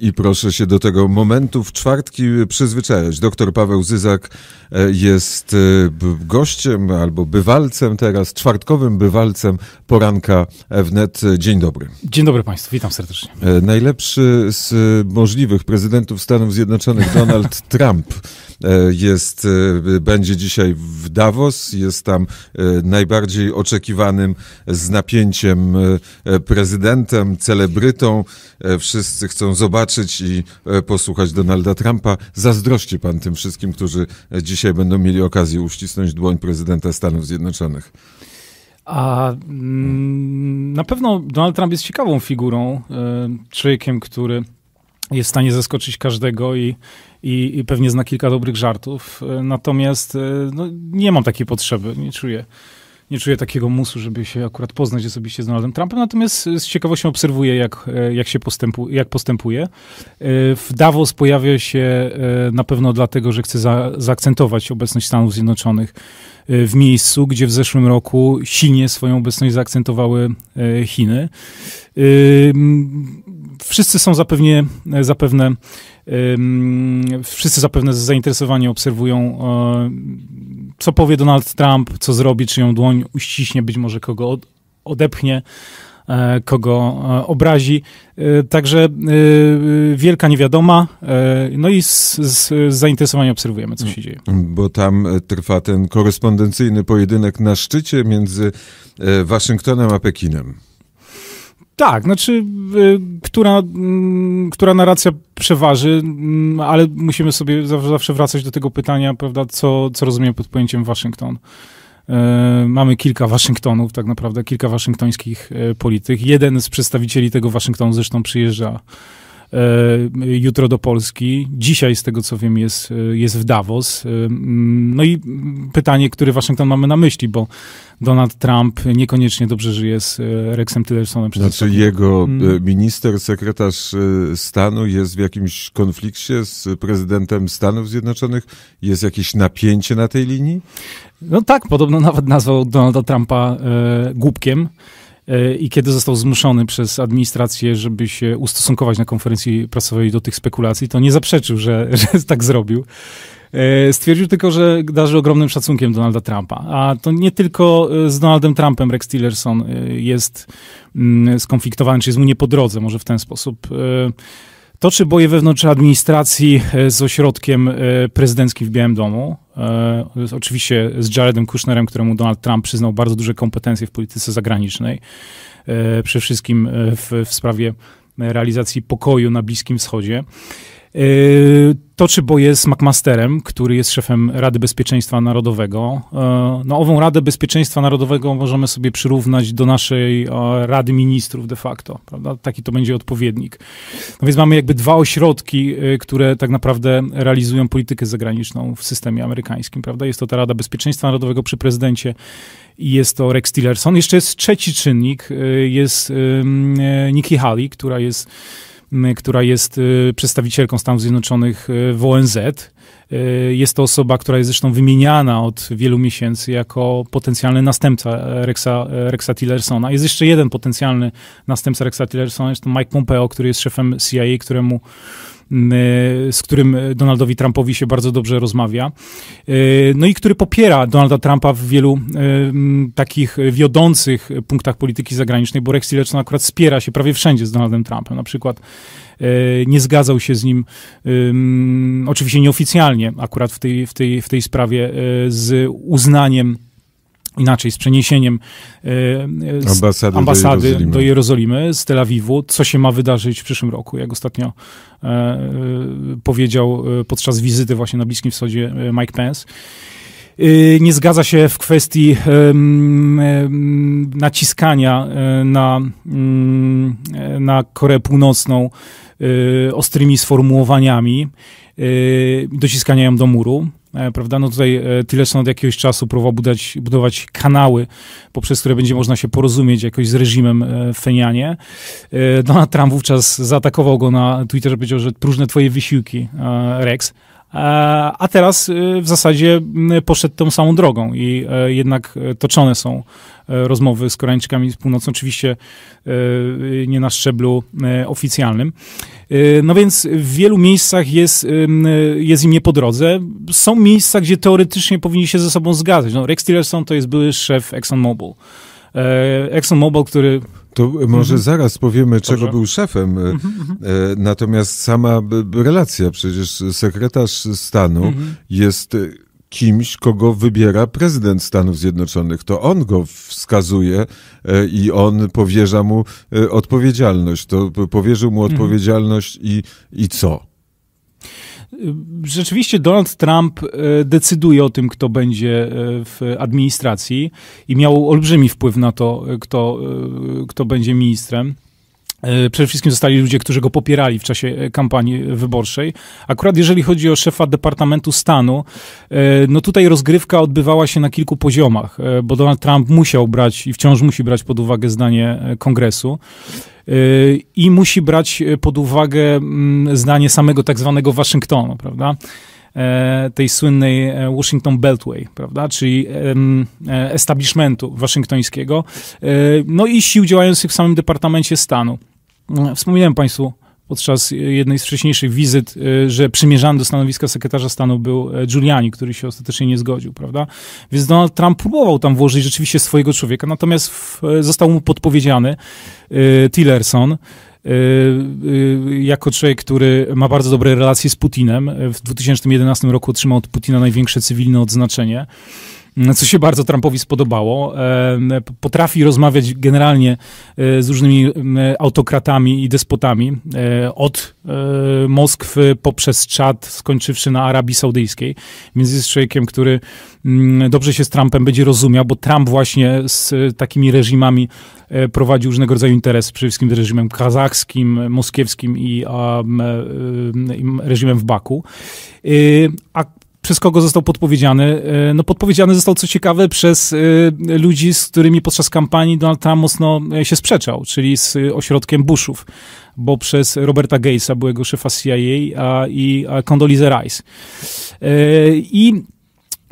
I proszę się do tego momentu w czwartki przyzwyczajać. Doktor Paweł Zyzak e, jest e, gościem albo bywalcem teraz, czwartkowym bywalcem poranka wnet. Dzień dobry. Dzień dobry Państwu, witam serdecznie. E, najlepszy z możliwych prezydentów Stanów Zjednoczonych Donald Trump jest, będzie dzisiaj w Davos. Jest tam najbardziej oczekiwanym z napięciem prezydentem, celebrytą. Wszyscy chcą zobaczyć zobaczyć i e, posłuchać Donalda Trumpa. Zazdrości pan tym wszystkim, którzy e, dzisiaj będą mieli okazję uścisnąć dłoń prezydenta Stanów Zjednoczonych. A mm, na pewno Donald Trump jest ciekawą figurą, e, człowiekiem, który jest w stanie zaskoczyć każdego i, i, i pewnie zna kilka dobrych żartów. Natomiast no, nie mam takiej potrzeby, nie czuję nie czuję takiego musu, żeby się akurat poznać osobiście z Donaldem Trumpem, natomiast z ciekawością obserwuję, jak, e, jak się postępu, jak postępuje. E, w Davos pojawia się e, na pewno dlatego, że chce za, zaakcentować obecność Stanów Zjednoczonych w miejscu, gdzie w zeszłym roku silnie swoją obecność zaakcentowały Chiny. Wszyscy są zapewnie, zapewne, wszyscy zapewne z zainteresowaniem obserwują co powie Donald Trump, co zrobi, czy ją dłoń uściśnie, być może kogo od, odepchnie, e, kogo e, obrazi. E, także wielka niewiadoma, no i z, z, zainteresowaniem obserwujemy, co się dzieje. Bo tam trwa ten korespondencyjny pojedynek na szczycie między Waszyngtonem a Pekinem. Tak, znaczy, y, która, mm, która narracja przeważy, mm, ale musimy sobie zawsze wracać do tego pytania, prawda, co, co rozumiem pod pojęciem Waszyngton. Y, mamy kilka Waszyngtonów, tak naprawdę, kilka waszyngtońskich y, polityk. Jeden z przedstawicieli tego Waszyngtonu zresztą przyjeżdża E, jutro do Polski. Dzisiaj, z tego co wiem, jest, e, jest w Davos. E, mm, no i pytanie, który Waszyngton mamy na myśli, bo Donald Trump niekoniecznie dobrze żyje z Rexem Tillersonem. Znaczy sobie. jego mm. minister, sekretarz stanu jest w jakimś konflikcie z prezydentem Stanów Zjednoczonych? Jest jakieś napięcie na tej linii? No tak, podobno nawet nazwał Donalda Trumpa e, głupkiem. E, i kiedy został zmuszony przez administrację, żeby się ustosunkować na konferencji prasowej do tych spekulacji, to nie zaprzeczył, że, że tak zrobił. E, stwierdził tylko, że darzy ogromnym szacunkiem Donalda Trumpa. A to nie tylko e, z Donaldem Trumpem Rex Tillerson jest mm, skonfliktowany, czy jest mu nie po drodze, może w ten sposób toczy boje wewnątrz administracji e, z ośrodkiem e, prezydenckim w Białym Domu. E, oczywiście z Jaredem Kushnerem, któremu Donald Trump przyznał bardzo duże kompetencje w polityce zagranicznej, przede wszystkim w, w sprawie realizacji pokoju na Bliskim Wschodzie. Yy, Toczy boje z McMasterem, który jest szefem Rady Bezpieczeństwa Narodowego. Yy, no, ową Radę Bezpieczeństwa Narodowego możemy sobie przyrównać do naszej e, Rady Ministrów de facto. Prawda? Taki to będzie odpowiednik. No więc mamy jakby dwa ośrodki, e, które tak naprawdę realizują politykę zagraniczną w systemie amerykańskim. Prawda? Jest to ta Rada Bezpieczeństwa Narodowego przy prezydencie i jest to Rex Tillerson. Jeszcze jest trzeci czynnik, e, jest Nikki Haley, która jest Y, która jest y, przedstawicielką Stanów Zjednoczonych y, w ONZ. Jest to osoba, która jest zresztą wymieniana od wielu miesięcy jako potencjalny następca e, Rexa, e, Rexa Tillersona. Jest jeszcze jeden potencjalny następca Rexa Tillersona, jest to Mike Pompeo, który jest szefem CIA, któremu E, z którym Donaldowi Trumpowi się bardzo dobrze rozmawia. E, no i który popiera Donalda Trumpa w wielu e, takich wiodących punktach polityki zagranicznej, bo Rex Tillerson akurat spiera się prawie wszędzie z Donaldem Trumpem. Na przykład nie zgadzał się z nim, oczywiście nieoficjalnie, akurat w tej, w tej, w tej sprawie, z uznaniem inaczej, z przeniesieniem e, z ambasady, ambasady do, Jerozolimy. do, Jerozolimy. z Tel Awiwu, co się ma wydarzyć w przyszłym roku. Jak ostatnio e, e, powiedział podczas wizyty właśnie na Bliskim Wschodzie Mike Pence. nie zgadza się w kwestii naciskania na, mm, na Koreę Północną ostrymi sformułowaniami, dociskania ją do muru. E, prawda? No tutaj e, są od jakiegoś czasu próbował budować, budować kanały, poprzez które będzie można się porozumieć jakoś z reżimem e, w Fenianie. Donald Trump wówczas zaatakował go na Twitterze, powiedział, że próżne twoje wysiłki, Rex. E, a teraz y, w zasadzie poszedł tą samą drogą i e, jednak e, toczone są rozmowy z Koreańczykami z północy, oczywiście nie na szczeblu oficjalnym. No więc w wielu miejscach jest, jest im nie po drodze. Są miejsca, gdzie teoretycznie powinni się ze sobą zgadzać. No, Rex Tillerson to jest były szef ExxonMobil. ExxonMobil, który to może mhm. zaraz powiemy, czego był szefem. E, mhm, mhm. E, Natomiast sama relacja, przecież sekretarz stanu mhm. jest kimś, kogo wybiera prezydent Stanów Zjednoczonych. To on go wskazuje e, i on powierza mu odpowiedzialność. To powierzył mu mhm. odpowiedzialność i, i co? Y, rzeczywiście Donald Trump y, decyduje o tym, kto będzie y, w administracji i miał olbrzymi wpływ na to, kto, kto będzie ministrem. E, przede wszystkim zostali ludzie, którzy go popierali w czasie e, kampanii wyborczej. Akurat jeżeli chodzi o szefa Departamentu Stanu, e, no tutaj rozgrywka odbywała się na kilku poziomach, bo Donald Trump musiał brać i wciąż musi brać pod uwagę zdanie kongresu i musi brać pod uwagę mm, zdanie samego tak zwanego Waszyngtonu, prawda? tej słynnej Washington Beltway, prawda, czyli establishmentu waszyngtońskiego, no i sił działających w samym Departamencie Stanu. Wspominałem Państwu podczas jednej z wcześniejszych wizyt, e, że przymierzany do stanowiska sekretarza stanu był e, Giuliani, który się ostatecznie nie zgodził, prawda? Więc Donald Trump próbował tam włożyć rzeczywiście swojego człowieka, natomiast w, e, został mu podpowiedziany Tillerson, jako człowiek, który ma bardzo dobre relacje z Putinem. W 2011 roku otrzymał od Putina największe cywilne odznaczenie co się bardzo Trumpowi spodobało. Potrafi rozmawiać generalnie e, z różnymi autokratami i despotami, e, od e, Moskwy poprzez Czad, skończywszy na Arabii Saudyjskiej. Więc jest człowiekiem, który dobrze się z Trumpem będzie rozumiał, bo Trump właśnie z takimi reżimami prowadził różnego rodzaju interes, przede wszystkim reżimem kazachskim, moskiewskim i, reżimem w Baku. A przez kogo został podpowiedziany? E, no podpowiedziany został, co ciekawe, przez e, ludzi, z którymi podczas kampanii Donald Trump mocno e, się sprzeczał, czyli z ośrodkiem Bushów, bo przez Roberta Gatesa, byłego szefa CIA a, i Condoleezza Rice. I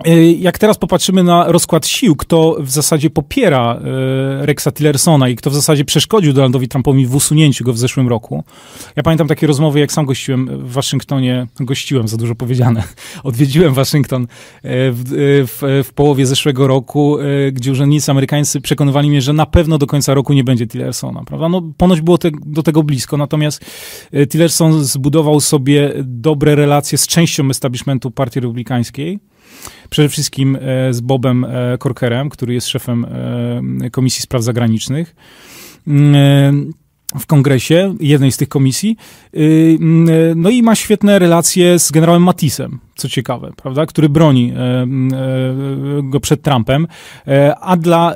E, jak teraz popatrzymy na rozkład sił, kto w zasadzie popiera e, Rexa Tillersona i kto w zasadzie przeszkodził Donaldowi Trumpowi w usunięciu go w zeszłym roku. Ja pamiętam takie rozmowy, jak sam gościłem w Waszyngtonie, gościłem, za dużo powiedziane, odwiedziłem Waszyngton e, w, w, w połowie zeszłego roku, gdzie urzędnicy amerykańscy przekonywali mnie, że na pewno do końca roku nie będzie Tillersona, prawda? No, ponoć było te, do tego blisko, natomiast Tillerson zbudował sobie dobre relacje z częścią establishmentu Partii Republikańskiej, Przede wszystkim e, z Bobem Korkerem, e, który jest szefem e, Komisji Spraw Zagranicznych mm, w kongresie, jednej z tych komisji. Y, mm, no i ma świetne relacje z generałem Matisem, co ciekawe, prawda, który broni e, e, go przed Trumpem, e, a dla,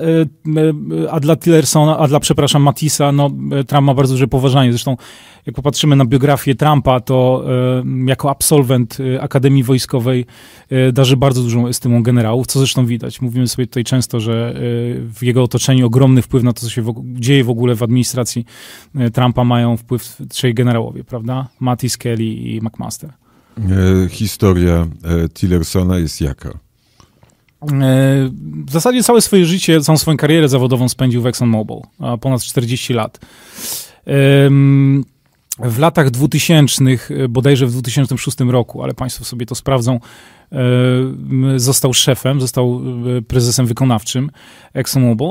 a dla Tillersona, a dla, przepraszam, Matisa, no Trump ma bardzo duże poważanie, zresztą jak popatrzymy na biografię Trumpa, to jako absolwent Akademii Wojskowej darzy bardzo dużą estymą generałów, co zresztą widać. Mówimy sobie tutaj często, że w jego otoczeniu ogromny wpływ na to, co się w dzieje w ogóle w administracji Trumpa mają wpływ trzej generałowie, prawda? Mattis, Kelly i McMaster. E, historia e, Tillersona jest jaka? E, w zasadzie całe swoje życie, całą swoją karierę zawodową spędził w ExxonMobil, ponad 40 lat. W latach 2000, bodajże w 2006 roku, ale Państwo sobie to sprawdzą, został szefem, został prezesem wykonawczym ExxonMobil.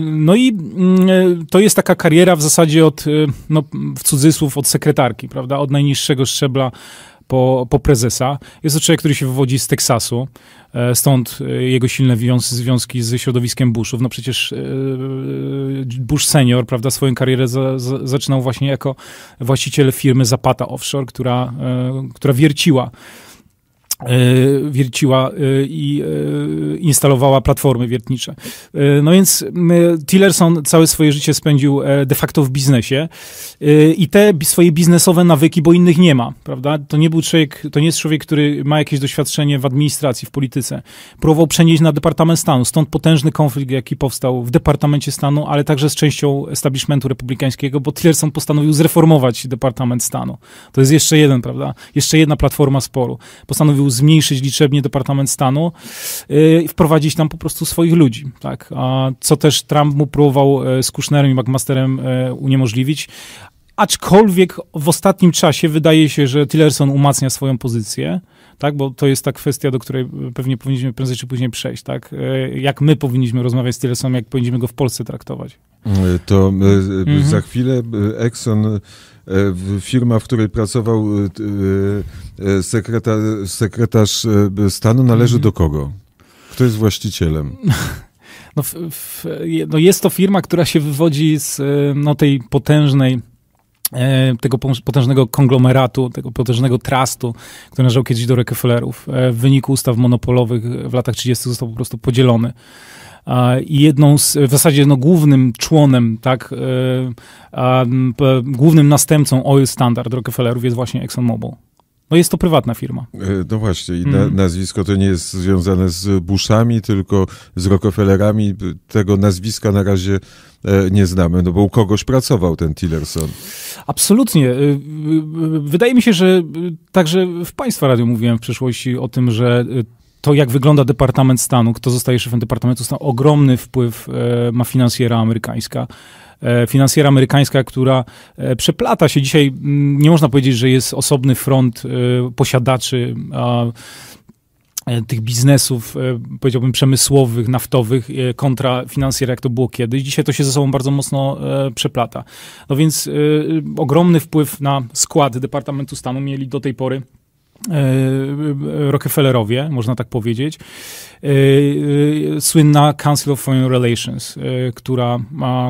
No i mm, to jest taka kariera w zasadzie od, no, w cudzysłów, od sekretarki, prawda, od najniższego szczebla po, po prezesa. Jest to człowiek, który się wywodzi z Teksasu, e, stąd e, jego silne związki z środowiskiem Bushów. No przecież e, Bush senior, prawda, swoją karierę za, za, zaczynał właśnie jako właściciel firmy Zapata Offshore, która, która wierciła E, wierciła e, i e, instalowała platformy wiertnicze. No więc Tillerson całe swoje życie spędził de facto w biznesie i te swoje biznesowe nawyki, bo innych nie ma, prawda? To nie był człowiek, to nie jest człowiek, który ma jakieś doświadczenie w administracji, w polityce. Próbował przenieść na Departament Stanu, stąd potężny konflikt, jaki powstał w Departamencie Stanu, ale także z częścią establishmentu republikańskiego, bo Tillerson postanowił zreformować Departament Stanu. To jest jeszcze jeden, prawda? Jeszcze jedna platforma sporu. Postanowił zmniejszyć liczebnie Departament Stanu y, i wprowadzić tam po prostu swoich ludzi, tak? A co też Trump mu próbował e, z Kushnerem i McMasterem e, uniemożliwić, aczkolwiek w ostatnim czasie wydaje się, że Tillerson umacnia swoją pozycję, tak, bo to jest ta kwestia, do której e, pewnie powinniśmy prędzej czy później przejść, tak, jak my powinniśmy rozmawiać z Tillersonem, jak powinniśmy go w Polsce traktować. To mhm. za chwilę Exxon firma, w której pracował y, y, y, sekretar, sekretarz stanu, należy mhm. do kogo? Kto jest właścicielem? No, w, w, no jest to firma, która się wywodzi z no, tej potężnej e, tego potężnego konglomeratu, tego potężnego trustu, który należał kiedyś do Rockefellerów. E, w wyniku ustaw monopolowych w latach 30. został po prostu podzielony i jedną z, w zasadzie no, głównym członem, tak, e, głównym następcą oil standard Rockefellerów jest właśnie ExxonMobil. No jest to prywatna firma. E, no właśnie, i na, mhm. nazwisko to nie jest związane z Bushami, tylko z Rockefellerami. Tego nazwiska na razie e, nie znamy, no bo u kogoś pracował ten Tillerson. Absolutnie. Wydaje mi się, że także w Państwa radio mówiłem w przeszłości o tym, że to, jak wygląda Departament Stanu, kto zostaje szefem Departamentu Stanu, ogromny wpływ e, ma finansjera amerykańska e, finansjera amerykańska, która e, przeplata się dzisiaj. Mm, nie można powiedzieć, że jest osobny front posiadaczy tych biznesów, powiedziałbym, przemysłowych, naftowych kontra finansjera, jak to było kiedyś. Dzisiaj to się ze sobą bardzo mocno przeplata. No więc ogromny wpływ na skład Departamentu Stanu mieli do tej pory E, e, Rockefellerowie, można tak powiedzieć. E, słynna Council of Foreign Relations, która,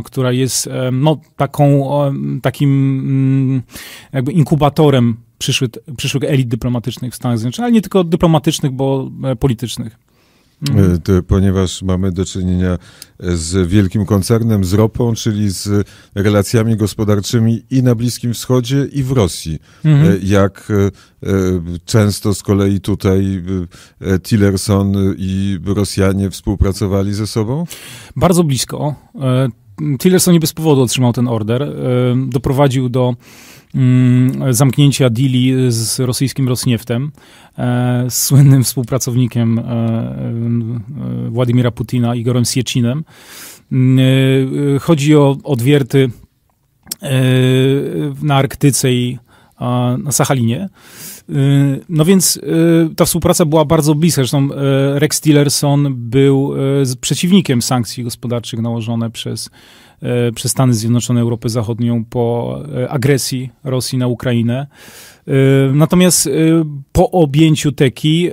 która jest no, taką, takim mm, jakby inkubatorem przyszłych, przyszłych elit dyplomatycznych w Stanach Zjednoczonych, ale nie tylko dyplomatycznych, bo politycznych. Mhm. E, ponieważ mamy do czynienia e, z wielkim koncernem, z ropą, czyli z relacjami gospodarczymi i na Bliskim Wschodzie, i w Rosji. Mhm. E, jak często z kolei tutaj Tillerson i Rosjanie współpracowali ze sobą? Bardzo blisko. Tillerson nie bez powodu otrzymał ten order. E, doprowadził do mm, zamknięcia deali z rosyjskim Rosniewtem, z e, słynnym współpracownikiem e, Władimira Putina, Igorem Sieczinem. Mm, chodzi o odwierty na Arktyce i na Sachalinie. Y, no więc y, ta współpraca była bardzo bliska. Zresztą y, Rex Tillerson był przeciwnikiem sankcji gospodarczych nałożone przez, przez Stany Zjednoczone Europę Zachodnią po agresji Rosji na Ukrainę. Natomiast po objęciu teki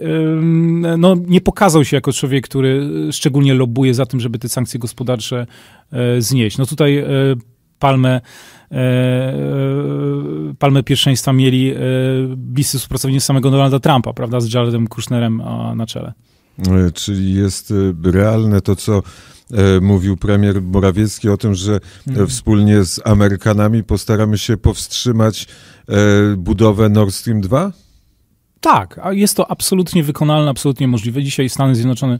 no, nie pokazał się jako człowiek, który szczególnie lobuje za tym, żeby te sankcje gospodarcze znieść. No tutaj palmę, e, e, palmę pierwszeństwa mieli e, bliscy współpracownicy samego Donalda Trumpa, prawda, z Jaredem Kushnerem na czele. Czyli jest realne to, co mówił premier Morawiecki o tym, że mhm. wspólnie z Amerykanami postaramy się powstrzymać budowę Nord Stream 2? Tak, a jest to absolutnie wykonalne, absolutnie możliwe. Dzisiaj Stany Zjednoczone,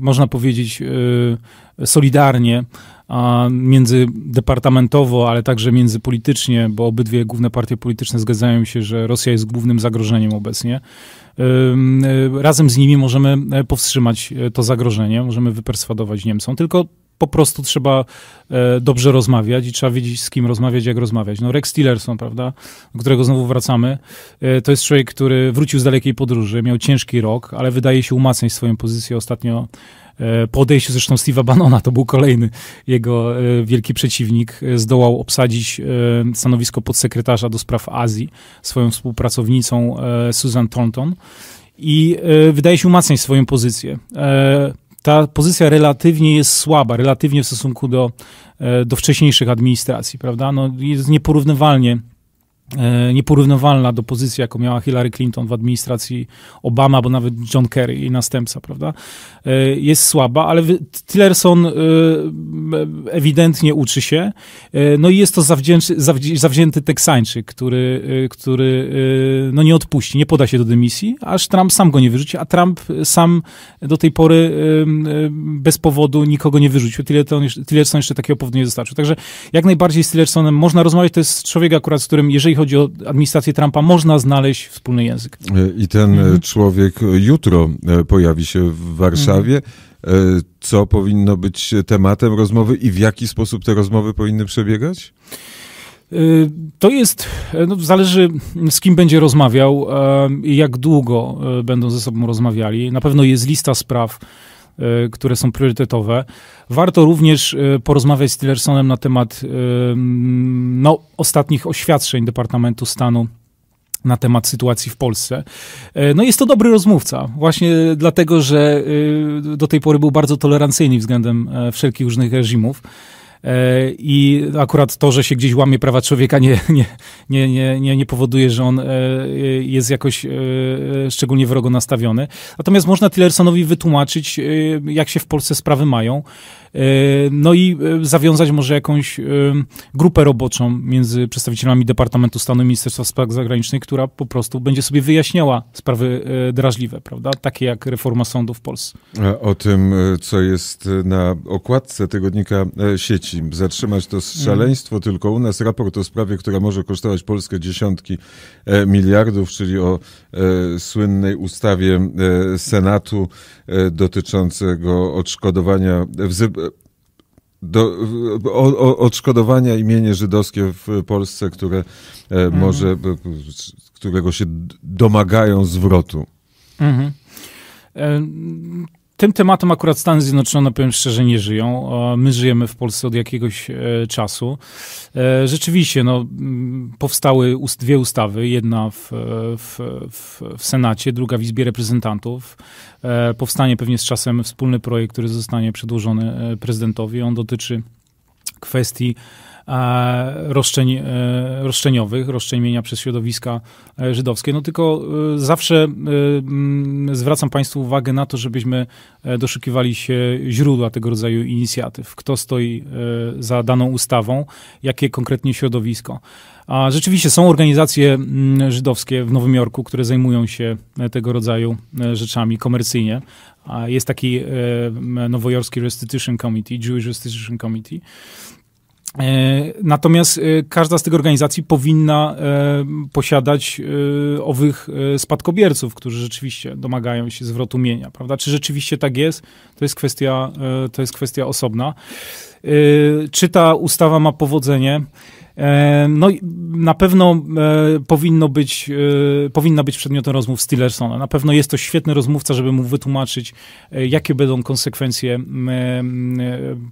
można powiedzieć, solidarnie międzydepartamentowo, ale także międzypolitycznie, bo obydwie główne partie polityczne zgadzają się, że Rosja jest głównym zagrożeniem obecnie. Y, razem z nimi możemy e, powstrzymać e, to zagrożenie, możemy wyperswadować Niemcom, tylko po prostu trzeba e, dobrze rozmawiać i trzeba wiedzieć, z kim rozmawiać, jak rozmawiać. No Rex Tillerson, prawda, do którego znowu wracamy, to jest człowiek, który wrócił z dalekiej podróży, miał ciężki rok, ale wydaje się umacniać swoją pozycję ostatnio E, po odejściu zresztą Steve'a Banona, to był kolejny jego e, wielki przeciwnik, e, zdołał obsadzić stanowisko podsekretarza do spraw Azji swoją współpracownicą Susan Thornton i wydaje się umacniać swoją pozycję ta pozycja relatywnie jest słaba, relatywnie w stosunku do, do wcześniejszych administracji, prawda? No, jest nieporównywalnie E, nieporównywalna do pozycji, jaką miała Hillary Clinton w administracji Obama, bo nawet John Kerry, i następca, prawda, e, jest słaba, ale Tillerson e, ewidentnie uczy się. No i jest to zawdzięczy, zawzięty Teksańczyk, który, który no nie odpuści, nie poda się do dymisji, aż Trump sam go nie wyrzuci, a Trump sam do tej pory bez powodu nikogo nie wyrzucił. Tillerson jeszcze takiego powodu nie dostarczył. Także jak najbardziej z Tillersonem można rozmawiać, to jest człowiek akurat, z którym jeżeli chodzi o administrację Trumpa, można znaleźć wspólny język. I ten e, mhm. człowiek e, jutro e, pojawi się w Warszawie. Mhm. co powinno być tematem rozmowy i w jaki sposób te rozmowy powinny przebiegać? To jest, no, zależy z kim będzie rozmawiał i jak długo będą ze sobą rozmawiali. Na pewno jest lista spraw, Y, które są priorytetowe. Warto również y, porozmawiać z Tillersonem na temat y, mm, no, ostatnich oświadczeń Departamentu Stanu na temat sytuacji w Polsce. No jest to dobry rozmówca, właśnie dlatego, że do tej pory był bardzo tolerancyjny względem e, wszelkich różnych reżimów. E, I akurat to, że się gdzieś łamie prawa człowieka, nie, nie, nie, nie, nie, powoduje, że on e, jest jakoś e, szczególnie wrogo nastawiony. Natomiast można Tillersonowi wytłumaczyć, jak się w Polsce sprawy mają. No i zawiązać może jakąś grupę roboczą między przedstawicielami Departamentu Stanu i Ministerstwa Spraw Zagranicznych, która po prostu będzie sobie wyjaśniała sprawy drażliwe, prawda? Takie jak reforma sądu w Polsce. O tym, co jest na okładce tygodnika sieci dzieci, zatrzymać to szaleństwo, mm. tylko u nas raport o sprawie, która może kosztować Polskę dziesiątki e, miliardów, czyli o e, słynnej ustawie e, Senatu e, dotyczącego odszkodowania, wzy, do, o, o, odszkodowania imienie żydowskie w Polsce, które e, mhm. może, którego się domagają zwrotu. Mhm. E, tym tematem akurat Stany Zjednoczone, powiem szczerze, nie żyją. My żyjemy w Polsce od jakiegoś e, czasu. E, rzeczywiście, no, powstały dwie ustawy. Jedna w, e, w, w, w Senacie, druga w Izbie Reprezentantów. Powstanie pewnie z czasem wspólny projekt, który zostanie przedłożony prezydentowi. On dotyczy kwestii E, roszczeń, e, roszczeniowych, roszczeń przez środowiska e, żydowskie. No tylko zawsze zwracam Państwu uwagę na to, żebyśmy doszukiwali się źródła tego rodzaju inicjatyw. Kto stoi za daną ustawą, jakie konkretnie środowisko. A rzeczywiście są organizacje żydowskie w Nowym Jorku, które zajmują się tego rodzaju rzeczami komercyjnie. Jest taki nowojorski Restitution Committee, Jewish Restitution Committee, E, natomiast e, każda z tych organizacji powinna e, posiadać owych spadkobierców, którzy rzeczywiście domagają się zwrotu mienia, prawda? Czy rzeczywiście tak jest? To jest kwestia, to jest kwestia osobna. Czy ta ustawa ma powodzenie? No na pewno e, powinno być, e, powinna być przedmiotem rozmów z Tillersona. Na pewno jest to świetny rozmówca, żeby mu wytłumaczyć, e, jakie będą konsekwencje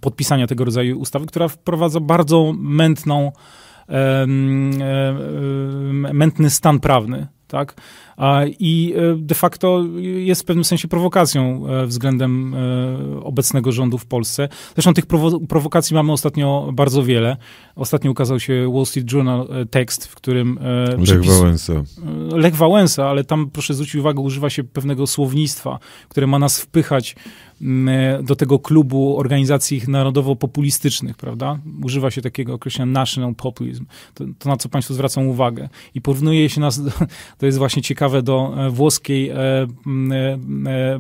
podpisania tego rodzaju ustawy, która wprowadza bardzo mętną, mętny stan prawny tak? I e, de facto jest w pewnym sensie prowokacją e, względem e, obecnego rządu w Polsce. Zresztą tych prowokacji mamy ostatnio bardzo wiele. Ostatnio ukazał się Wall Street Journal tekst, w którym... Lech Wałęsa. Lech Wałęsa, ale tam proszę zwrócić uwagę, używa się pewnego słownictwa, które ma nas wpychać Mm, e, do tego klubu organizacji narodowo-populistycznych, prawda? Używa się takiego określenia national populism, to, to, na co Państwo zwracam uwagę. I porównuje się nas, to jest właśnie ciekawe, do e, włoskiej e,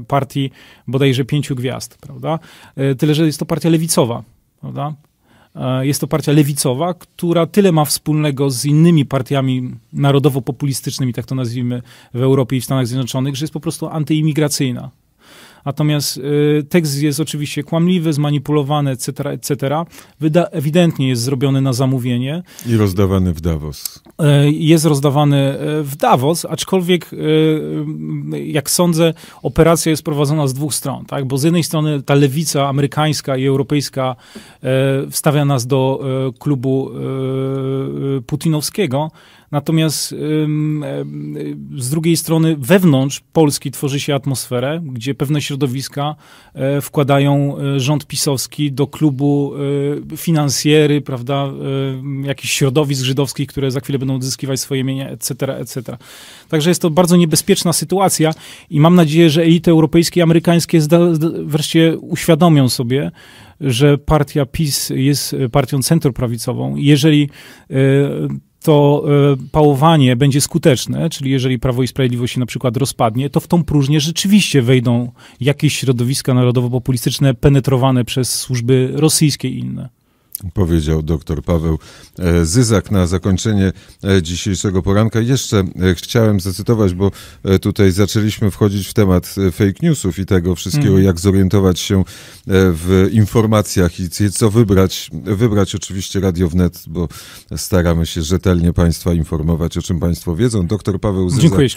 partii bodajże pięciu gwiazd, prawda? Tyle, że jest to partia lewicowa, prawda? Jest to partia lewicowa, która tyle ma wspólnego z innymi partiami narodowo-populistycznymi, tak to nazwijmy, w Europie i w Stanach Zjednoczonych, że jest po prostu antyimigracyjna. Natomiast y, tekst jest oczywiście kłamliwy, zmanipulowany, etc., etc. Wyda ewidentnie jest zrobiony na zamówienie. I rozdawany w Davos. E, jest rozdawany e, w Davos, aczkolwiek e, jak sądzę, operacja jest prowadzona z dwóch stron, tak? bo z jednej strony ta lewica amerykańska i europejska wstawia nas do klubu putinowskiego, Natomiast z drugiej strony wewnątrz Polski tworzy się atmosferę, gdzie pewne środowiska e, wkładają e, rząd pisowski do klubu e, finansjery, prawda, jakichś środowisk żydowskich, które za chwilę będą odzyskiwać swoje imienia, etc., etc. Także jest to bardzo niebezpieczna sytuacja i mam nadzieję, że elity europejskie i amerykańskie wreszcie uświadomią sobie, że partia PiS jest partią centroprawicową. Jeżeli to e, pałowanie będzie skuteczne, czyli jeżeli Prawo i Sprawiedliwość się na przykład rozpadnie, to w tą próżnię rzeczywiście wejdą jakieś środowiska narodowo-populistyczne penetrowane przez służby rosyjskie i inne. Powiedział doktor Paweł e, Zyzak na zakończenie e, dzisiejszego poranka. Jeszcze e, chciałem zacytować, bo tutaj zaczęliśmy wchodzić w temat fake newsów i tego wszystkiego, mm. jak zorientować się w informacjach i co wybrać. Wybrać oczywiście Radio Wnet, bo staramy się rzetelnie Państwa informować, o czym Państwo wiedzą. Doktor Paweł Zyzak Dziękuję.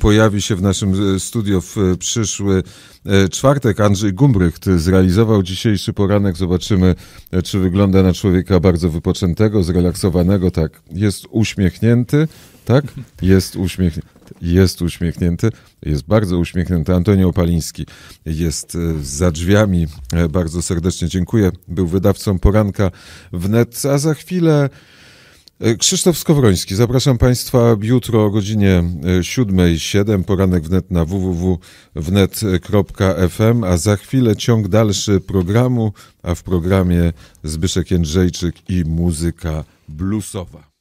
pojawi się w naszym studio w przyszły E, czwartek Andrzej Gumbrycht zrealizował dzisiejszy poranek. Zobaczymy, e, czy wygląda na człowieka bardzo wypoczętego, zrelaksowanego. Tak, jest uśmiechnięty, tak? Jest uśmiechnięty. Jest uśmiechnięty, jest bardzo uśmiechnięty. Antonio Paliński jest e, za drzwiami. Bardzo serdecznie dziękuję. Był wydawcą poranka wnet, a za chwilę. E, Krzysztof Skowroński, zapraszam Państwa jutro o godzinie 7.07, e, poranek wnet na www.wnet.fm, a za chwilę ciąg dalszy programu, a w programie Zbyszek Jędrzejczyk i muzyka bluesowa.